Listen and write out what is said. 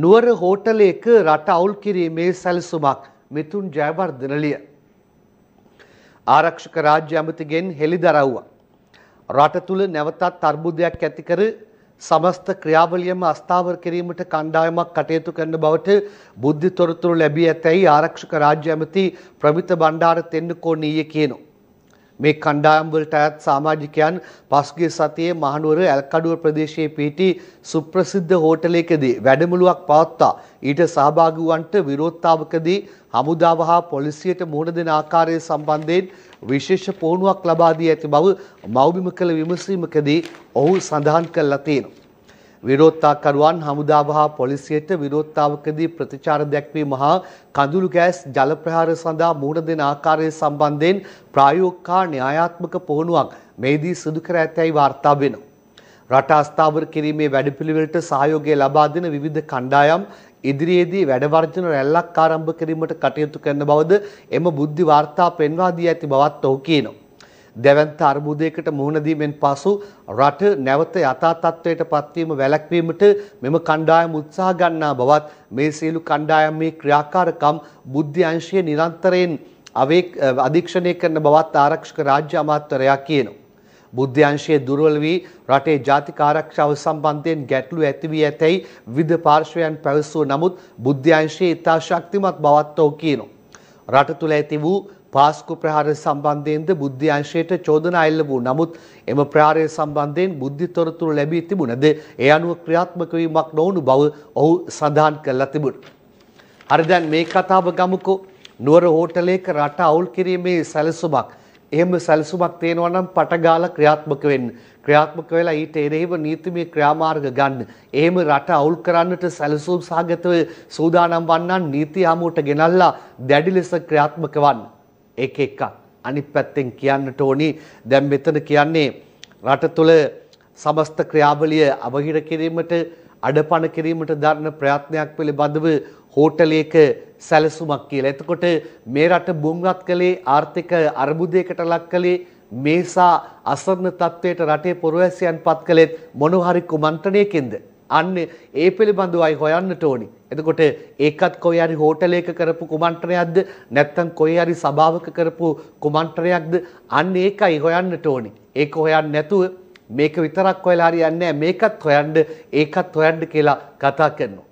නුවර හෝටලයක රට අවුල් කිරීමේ සැලසුමක් මිතුන් ජයවර්ධනලිය. ආරක්ෂක රාජ්‍ය ඇමතිගෙන් හෙළි දරව්වා. රට තුළ නැවතත් අර්බුදයක් ඇතිකර සමස්ත ක්‍රියාවලියම අස්ථාවර කිරීමට කණ්ඩායමක් කටයුතු කරන බවට බුද්ධි තොරතුරු ලැබී ඇතැයි ආරක්ෂක රාජ්‍ය ඇමති ප්‍රමිත බණ්ඩාර තෙන්නකෝන් ඊයේ කියනවා. මේ කණ්ඩායම්වලට අයත් සාමාජිකයන් පස්ගේ සතියේ මහනුවර ඇල්කඩුව ප්‍රදේශයේ පිහිටි සුප්‍රසිද්ධ හෝටලයකදී වැඩමුළුවක් පවත්වා ඊට සහභාගී වන්ට විරෝධතාවකදී හමුදාව හා පොලිසියට මුහුණ දෙන ආකාරය සම්බන්ධයෙන් විශේෂ පුහුණුවක් ලබා දී ඇති බව මෞබිම කළ විමසීමකදී ඔහු සඳහන් කළා තියෙනවා විරෝධතාකරුවන් හමුදාව හා පොලිසියට විරෝධතාවකදී ප්‍රතිචාර දැක්වීම හා කඳුළු ගෑස් ජල ප්‍රහාර සඳහා මුහුණ දෙන ආකාරය සම්බන්ධයෙන් ප්‍රායෝගික හා න්‍යායාත්මක පුහුණුවක් මේදී සිදු කර ඇතැයි වාර්තා වෙනවා. රට අස්ථාවර කිරීමේ වැඩපිළිවෙලට සහයෝගය ලබා දෙන විවිධ කණ්ඩායම් ඉදිරියේදී වැඩ වර්ජන රැල්ලක් ආරම්භ කිරීමට කටයුතු කරන බවද එම බුද්ධි වාර්තා පෙන්වා දී ඇති බවත් ඔහු කියනවා. දැවන්ත අර්බුදයකට මුහුණ දීමෙන් පසු රට නැවත යථා තත්ත්වයට පත්වීම වැළැක්වීමට මෙම කණ්ඩායම් උත්සාහ ගන්නා බවත් මේ සියලු කණ්ඩායම් මේ ක්‍රියාකාරකම් බුද්ධි අංශයේ නිරන්තරයෙන් අධීක්ෂණය කරන බවත් ආරක්ෂක රාජ්‍ය අමාත්‍යරයා කියනවා. බුද්ධ්‍යංශයේ දුර්වල වී රටේ ජාතික ආරක්ෂාව සම්බන්ධයෙන් ගැටලු ඇති වී ඇතැයි විවිධ පාර්ශ්වයන් පැවසුව නමුත් බුද්ධ්‍යංශයේ ඉතා ශක්තිමත් බවත් ඔහු කියනවා. රට තුළ ඇති වූ පාස්කු ප්‍රහාර සම්බන්ධයෙන්ද බුද්ධි අංශයට චෝදනා එල්ල වූ නමුත් එම ප්‍රහාරය සම්බන්ධයෙන් බුද්ධි තොරතුරු ලැබී තිබුණද ඒ අනුව ක්‍රියාත්මක වීමක් නොවුණු බව ඔහු සඳහන් කළා තිබුණා. හරි දැන් මේ කතාව ගමුකෝ නුවර හෝටලයක රට අවුල් කිරීමේ සැලසුමක් එහෙම සැලසුමක් තියෙනවා නම් පටගාලා ක්‍රියාත්මක වෙන්න. ක්‍රියාත්මක වෙලා ඊට එරෙහිව නීතිමය ක්‍රියාමාර්ග ගන්න. එහෙම රට අවුල් කරන්නට සැලසුම් සහගතව සූදානම් වන්නන් නීති හමුවට ගෙනල්ලා දැඩි ලෙස ක්‍රියාත්මක වන්න. ඒක එකක්. අනිත් පැත්තෙන් කියන්නට ඕනි දැන් මෙතන කියන්නේ රට තුළ සමස්ත ක්‍රියාවලිය අවහිර කිරීමට අඩපණ කිරීමට දරන ප්‍රයත්නයක් පිළිබඳව හෝටලයක සැලසුමක් කියලා. එතකොට මේ රට බුම්රත් කළේ ආර්ථික අර්බුදයකට ලක් කළේ මේසා අසරණ තත්ත්වයට රටේ පුරවැසියන්පත් කළෙත් මොන හරි කුමන්ත්‍රණයකින්ද? අන්න ඒ පිළිබඳවයි හොයන්නට ඕනි. එතකොට ඒකත් කොයි හරි හෝටලයක කරපු කුමන්ත්‍රයක්ද නැත්නම් කොයි හරි සභාවක කරපු කුමන්ත්‍රයක්ද අන්න ඒකයි හොයන්නට ඕනි. ඒක හොයන්නේ නැතුව මේක විතරක් හොයලා හරියන්නේ නැහැ. මේකත් හොයන්න ඒකත් හොයන්න කියලා කතා කරනවා.